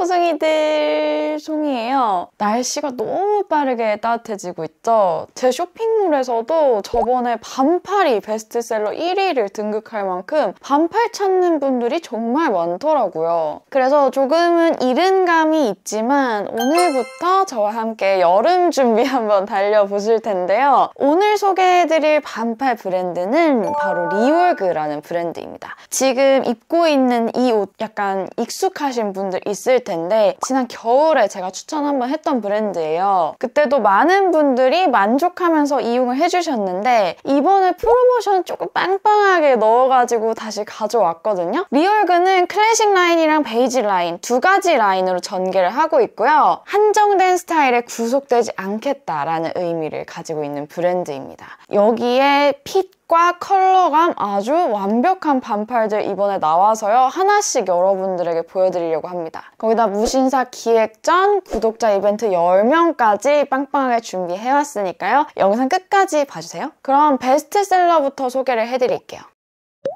보송이들 송이에요. 날씨가 너무 빠르게 따뜻해지고 있죠. 제 쇼핑몰에서도 저번에 반팔이 베스트셀러 1위를 등극할 만큼 반팔 찾는 분들이 정말 많더라고요. 그래서 조금은 이른 감이 있지만 오늘부터 저와 함께 여름 준비 한번 달려보실 텐데요. 오늘 소개해드릴 반팔 브랜드는 바로 리월그라는 브랜드입니다. 지금 입고 있는 이 옷 약간 익숙하신 분들 있을 텐데 텐데 지난 겨울에 제가 추천 한번 했던 브랜드예요. 그때도 많은 분들이 만족하면서 이용을 해주셨는데 이번에 프로모션 조금 빵빵하게 넣어가지고 다시 가져왔거든요. 리얼그는 클래식 라인이랑 베이지 라인 두 가지 라인으로 전개를 하고 있고요. 한정된 스타일에 구속되지 않겠다라는 의미를 가지고 있는 브랜드입니다. 여기에 핏과 컬러감 아주 완벽한 반팔들 이번에 나와서요. 하나씩 여러분들에게 보여드리려고 합니다. 거기다 무신사 기획전, 구독자 이벤트 10명까지 빵빵하게 준비해왔으니까요. 영상 끝까지 봐주세요. 그럼 베스트셀러부터 소개를 해드릴게요.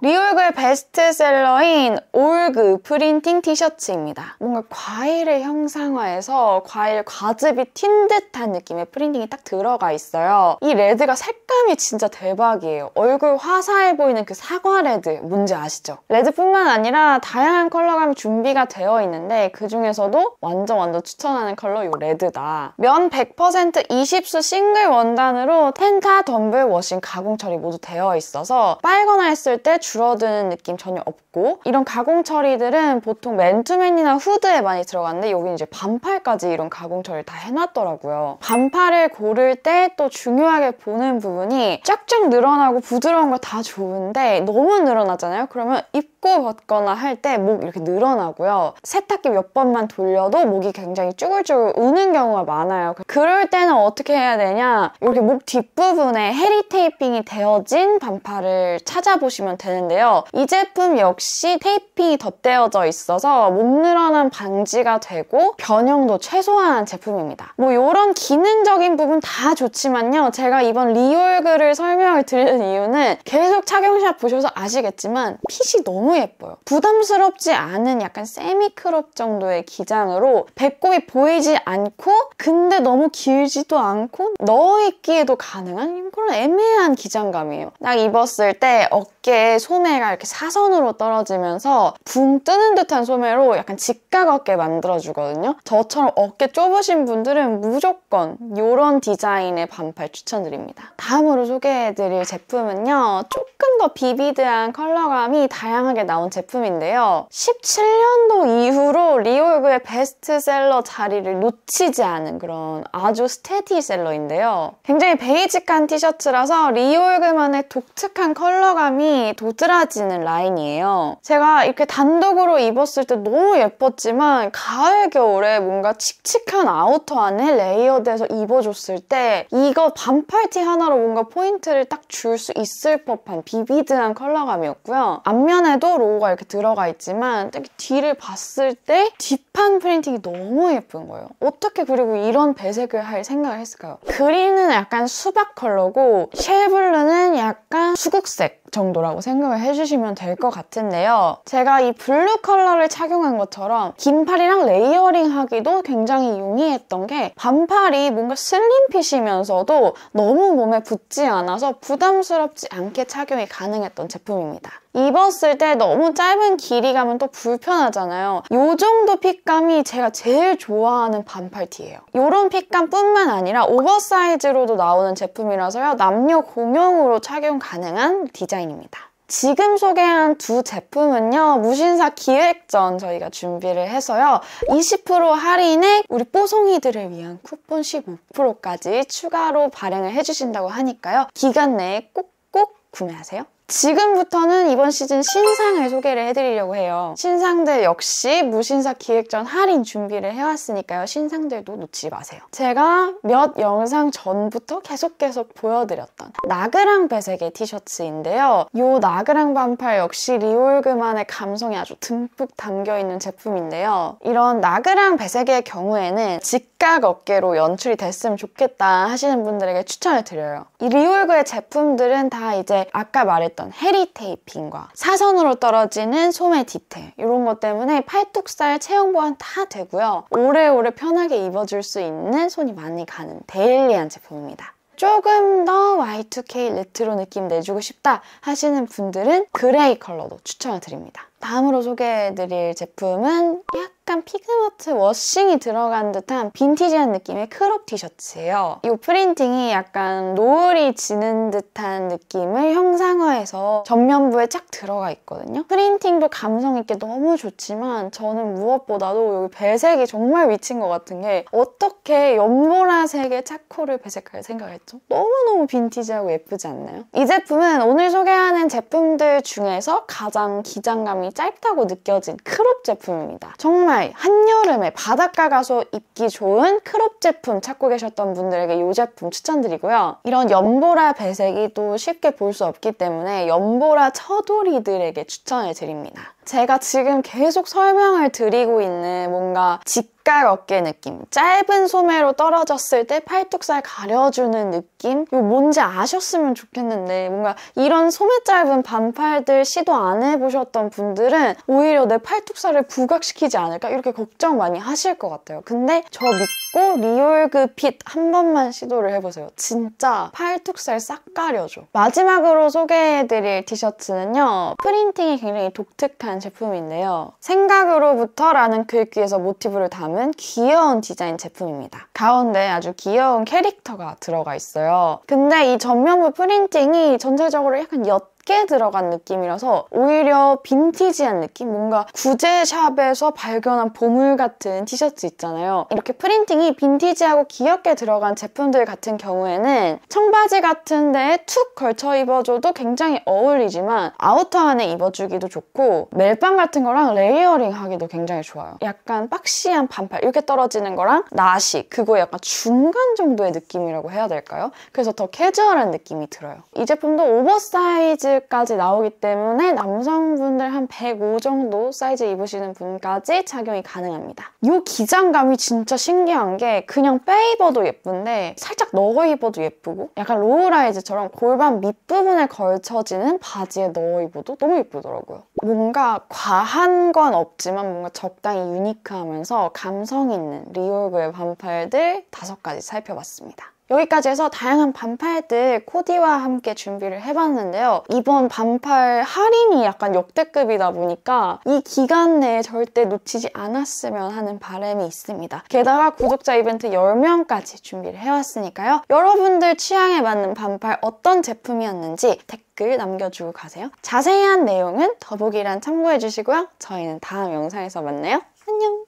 리올그의 베스트셀러인 올그 프린팅 티셔츠입니다. 뭔가 과일의 형상화에서 과일 과즙이 튄 듯한 느낌의 프린팅이 딱 들어가 있어요. 이 레드가 색감이 진짜 대박이에요. 얼굴 화사해 보이는 그 사과 레드 뭔지 아시죠? 레드뿐만 아니라 다양한 컬러감이 준비가 되어 있는데 그 중에서도 완전 완전 추천하는 컬러 이 레드다. 면 100% 20수 싱글 원단으로 텐타 덤블 워싱 가공 처리 모두 되어 있어서 빨거나 했을 때 줄어드는 느낌 전혀 없고 이런 가공 처리들은 보통 맨투맨이나 후드에 많이 들어갔는데 여기는 이제 반팔까지 이런 가공 처리를 다 해놨더라고요. 반팔을 고를 때 또 중요하게 보는 부분이 쫙쫙 늘어나고 부드러운 거 다 좋은데 너무 늘어나잖아요. 그러면 입고 벗거나 할 때 목 이렇게 늘어나고요. 세탁기 몇 번만 돌려도 목이 굉장히 쭈글쭈글 우는 경우가 많아요. 그럴 때는 어떻게 해야 되냐 이렇게 목 뒷부분에 헤리 테이핑이 되어진 반팔을 찾아보시면 되는 되는데요. 이 제품 역시 테이핑이 덧대어져 있어서 몸 늘어난 방지가 되고 변형도 최소화한 제품입니다. 뭐 이런 기능적인 부분 다 좋지만요. 제가 이번 리얼그를 설명을 드리는 이유는 계속 착용샷 보셔서 아시겠지만 핏이 너무 예뻐요. 부담스럽지 않은 약간 세미크롭 정도의 기장으로 배꼽이 보이지 않고 근데 너무 길지도 않고 넣어 입기에도 가능한 그런 애매한 기장감이에요. 딱 입었을 때 어깨 어에 소매가 이렇게 사선으로 떨어지면서 붕 뜨는 듯한 소매로 약간 직각 어깨 만들어주거든요. 저처럼 어깨 좁으신 분들은 무조건 이런 디자인의 반팔 추천드립니다. 다음으로 소개해드릴 제품은요. 조금 더 비비드한 컬러감이 다양하게 나온 제품인데요. 17년도 이후로 리올그의 베스트셀러 자리를 놓치지 않은 그런 아주 스테디셀러인데요. 굉장히 베이직한 티셔츠라서 리올그만의 독특한 컬러감이 도드라지는 라인이에요. 제가 이렇게 단독으로 입었을 때 너무 예뻤지만 가을 겨울에 뭔가 칙칙한 아우터 안에 레이어드해서 입어줬을 때 이거 반팔티 하나로 뭔가 포인트를 딱 줄 수 있을 법한 비비드한 컬러감이었고요. 앞면에도 로고가 이렇게 들어가 있지만 딱 뒤를 봤을 때 뒷판 프린팅이 너무 예쁜 거예요. 어떻게 그리고 이런 배색을 할 생각을 했을까요? 그린은 약간 수박 컬러고 쉘블루는 약간 수국색 정도라고 생각을 해주시면 될 것 같은데요. 제가 이 블루 컬러를 착용한 것처럼 긴팔이랑 레이어링 하기도 굉장히 용이했던 게 반팔이 뭔가 슬림핏이면서도 너무 몸에 붙지 않아서 부담스럽지 않게 착용이 가능했던 제품입니다. 입었을 때 너무 짧은 길이 가면 또 불편하잖아요. 이 정도 핏감이 제가 제일 좋아하는 반팔티예요. 이런 핏감뿐만 아니라 오버사이즈로도 나오는 제품이라서요. 남녀 공용으로 착용 가능한 디자인입니다. 지금 소개한 두 제품은요 무신사 기획전 저희가 준비를 해서요 20% 할인에 우리 뽀송이들을 위한 쿠폰 15%까지 추가로 발행을 해주신다고 하니까요 기간 내에 꼭꼭 구매하세요 지금부터는 이번 시즌 신상을 소개를 해드리려고 해요. 신상들 역시 무신사 기획전 할인 준비를 해왔으니까요. 신상들도 놓치지 마세요. 제가 몇 영상 전부터 계속 계속 보여드렸던 나그랑 배색의 티셔츠인데요. 이 나그랑 반팔 역시 리올그만의 감성이 아주 듬뿍 담겨있는 제품인데요. 이런 나그랑 배색의 경우에는 직각 어깨로 연출이 됐으면 좋겠다 하시는 분들에게 추천을 드려요. 이 리올그의 제품들은 다 이제 아까 말했던 얘기했던 해리 테이핑과 사선으로 떨어지는 소매 디테일 이런 것 때문에 팔뚝살 체형 보완 다 되고요. 오래오래 편하게 입어줄 수 있는 손이 많이 가는 데일리한 제품입니다. 조금 더 Y2K 레트로 느낌 내주고 싶다 하시는 분들은 그레이 컬러도 추천을 드립니다. 다음으로 소개해드릴 제품은 약 약간 피그마트 워싱이 들어간 듯한 빈티지한 느낌의 크롭 티셔츠예요. 이 프린팅이 약간 노을이 지는 듯한 느낌을 형상화해서 전면부에 쫙 들어가 있거든요. 프린팅도 감성 있게 너무 좋지만 저는 무엇보다도 여기 배색이 정말 미친 것 같은 게 어떻게 연보라색의 차코를 배색할 생각 했죠? 너무너무 빈티지하고 예쁘지 않나요? 이 제품은 오늘 소개하는 제품들 중에서 가장 기장감이 짧다고 느껴진 크롭 제품입니다. 정말 TMI, 한여름에 바닷가 가서 입기 좋은 크롭 제품 찾고 계셨던 분들에게 이 제품 추천드리고요. 이런 연보라 배색이 또 쉽게 볼 수 없기 때문에 연보라 처돌이들에게 추천을 드립니다. 제가 지금 계속 설명을 드리고 있는 뭔가 직각 어깨 느낌, 짧은 소매로 떨어졌을 때 팔뚝살 가려주는 느낌? 이거 뭔지 아셨으면 좋겠는데 뭔가 이런 소매 짧은 반팔들 시도 안 해보셨던 분들은 오히려 내 팔뚝살을 부각시키지 않을까 이렇게 걱정 많이 하실 것 같아요. 근데 저 믿고 리얼그 핏 한 번만 시도를 해보세요. 진짜 팔뚝살 싹 가려줘. 마지막으로 소개해드릴 티셔츠는요. 프린팅이 굉장히 독특한 디자인한 제품인데요. 생각으로부터라는 글귀에서 모티브를 담은 귀여운 디자인 제품입니다. 가운데 아주 귀여운 캐릭터가 들어가 있어요. 근데 이 전면부 프린팅이 전체적으로 약간 옅 깊게 들어간 느낌이라서 오히려 빈티지한 느낌? 뭔가 구제샵에서 발견한 보물 같은 티셔츠 있잖아요. 이렇게 프린팅이 빈티지하고 귀엽게 들어간 제품들 같은 경우에는 청바지 같은 데에 툭 걸쳐 입어줘도 굉장히 어울리지만 아우터 안에 입어주기도 좋고 멜빵 같은 거랑 레이어링 하기도 굉장히 좋아요. 약간 박시한 반팔 이렇게 떨어지는 거랑 나시 그거 약간 중간 정도의 느낌이라고 해야 될까요? 그래서 더 캐주얼한 느낌이 들어요. 이 제품도 오버사이즈 사이즈까지 나오기 때문에 남성분들 한 105 정도 사이즈 입으시는 분까지 착용이 가능합니다. 이 기장감이 진짜 신기한 게 그냥 빼 입어도 예쁜데 살짝 넣어 입어도 예쁘고 약간 로우라이즈처럼 골반 밑부분에 걸쳐지는 바지에 넣어 입어도 너무 예쁘더라고요. 뭔가 과한 건 없지만 뭔가 적당히 유니크하면서 감성 있는 리올그의 반팔들 다섯 가지 살펴봤습니다. 여기까지 해서 다양한 반팔들 코디와 함께 준비를 해봤는데요. 이번 반팔 할인이 약간 역대급이다 보니까 이 기간 내에 절대 놓치지 않았으면 하는 바람이 있습니다. 게다가 구독자 이벤트 10명까지 준비를 해왔으니까요. 여러분들 취향에 맞는 반팔 어떤 제품이었는지 댓글 남겨주고 가세요. 자세한 내용은 더보기란 참고해주시고요. 저희는 다음 영상에서 만나요. 안녕!